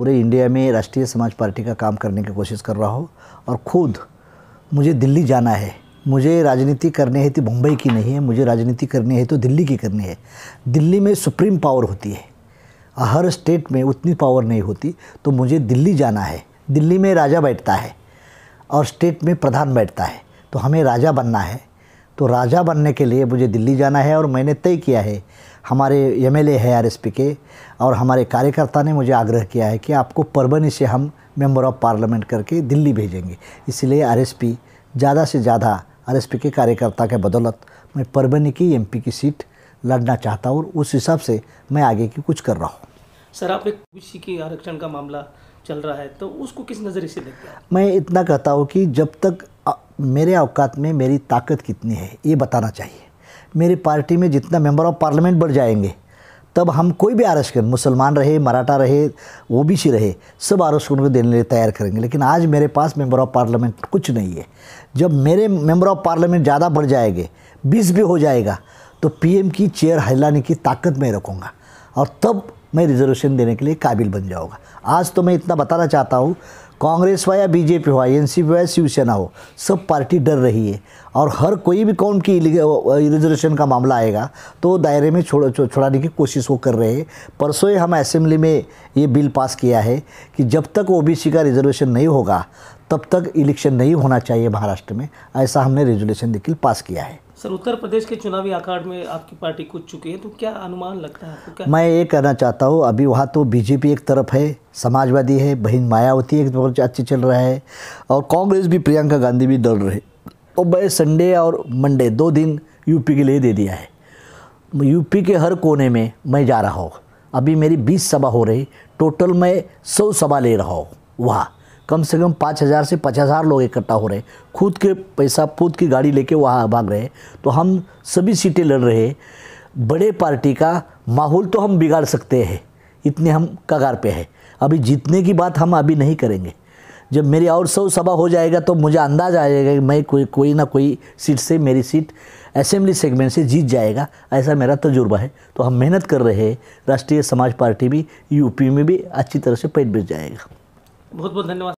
पूरे इंडिया में राष्ट्रीय समाज पार्टी का काम करने की कोशिश कर रहा हूँ और खुद मुझे दिल्ली जाना है मुझे राजनीति करनी है तो मुंबई की नहीं है मुझे राजनीति करनी है तो दिल्ली की करनी है दिल्ली में सुप्रीम पावर होती है हर स्टेट में उतनी पावर नहीं होती तो मुझे दिल्ली जाना है दिल्ली में राजा बैठता है और स्टेट में प्रधान बैठता है तो हमें राजा बनना है तो राजा बनने के लिए मुझे दिल्ली जाना है और मैंने तय किया है हमारे एम एल है आर के और हमारे कार्यकर्ता ने मुझे आग्रह किया है कि आपको परभनी से हम मेंबर ऑफ पार्लियामेंट करके दिल्ली भेजेंगे इसलिए आर ज़्यादा से ज़्यादा आर के कार्यकर्ता के बदौलत मैं परभनी की एम की सीट लड़ना चाहता हूँ और उस हिसाब से मैं आगे की कुछ कर रहा हूँ सर आपने ओबीसी के आरक्षण का मामला चल रहा है तो उसको किस नज़रिए से देखते हैं मैं इतना कहता हूँ कि जब तक मेरे अवकात में मेरी ताकत कितनी है ये बताना चाहिए मेरी पार्टी में जितना मेंबर ऑफ पार्लियामेंट बढ़ जाएंगे तब हम कोई भी आरक्षण मुसलमान रहे मराठा रहे ओ बी सी रहे सब आरक्षण को देने लिए तैयार करेंगे लेकिन आज मेरे पास मेंबर ऑफ पार्लियामेंट कुछ नहीं है जब मेरे मेंबर ऑफ पार्लियामेंट ज़्यादा बढ़ जाएंगे बीस भी हो जाएगा तो पीएम की चेयर हिलाने की ताकत मैं रखूँगा और तब मैं रिजर्वेशन देने के लिए काबिल बन जाऊँगा आज तो मैं इतना बताना चाहता हूँ कांग्रेस हो या बीजेपी हो एन सी हो या शिवसेना हो सब पार्टी डर रही है और हर कोई भी कौन की रिजर्वेशन का मामला आएगा तो दायरे में छोड़ छुड़ाने की कोशिश वो कर रहे हैं परसों हम असेंबली में ये बिल पास किया है कि जब तक ओबीसी का रिजर्वेशन नहीं होगा तब तक इलेक्शन नहीं होना चाहिए महाराष्ट्र में ऐसा हमने रेजुलेशन निकिल पास किया है सर उत्तर प्रदेश के चुनावी आकार में आपकी पार्टी कुछ चुकी है तो क्या अनुमान लगता है आपको मैं ये कहना चाहता हूँ अभी वहाँ तो बीजेपी एक तरफ है समाजवादी है बहन मायावती एक बहुत अच्छी चल रहा है और कांग्रेस भी प्रियंका गांधी भी डर रहे और मैं संडे और मंडे दो दिन यूपी के लिए दे दिया है यूपी के हर कोने में मैं जा रहा हूँ अभी मेरी बीस सभा हो रही टोटल मैं सौ सभा ले रहा हूँ वहाँ कम से कम पाँच हज़ार से पचास हज़ार लोग इकट्ठा हो रहे खुद के पैसा खुद की गाड़ी लेके वहाँ भाग रहे तो हम सभी सीटें लड़ रहे बड़े पार्टी का माहौल तो हम बिगाड़ सकते हैं इतने हम कगार पे है अभी जीतने की बात हम अभी नहीं करेंगे जब मेरी और सौ सभा हो जाएगा तो मुझे अंदाज आ जाएगा कि मैं कोई कोई ना कोई सीट से मेरी सीट असेंबली सेगमेंट से जीत जाएगा ऐसा मेरा तजुर्बा है तो हम मेहनत कर रहे हैं राष्ट्रीय समाज पार्टी भी यूपी में भी अच्छी तरह से पेट बेच जाएगा बहुत बहुत धन्यवाद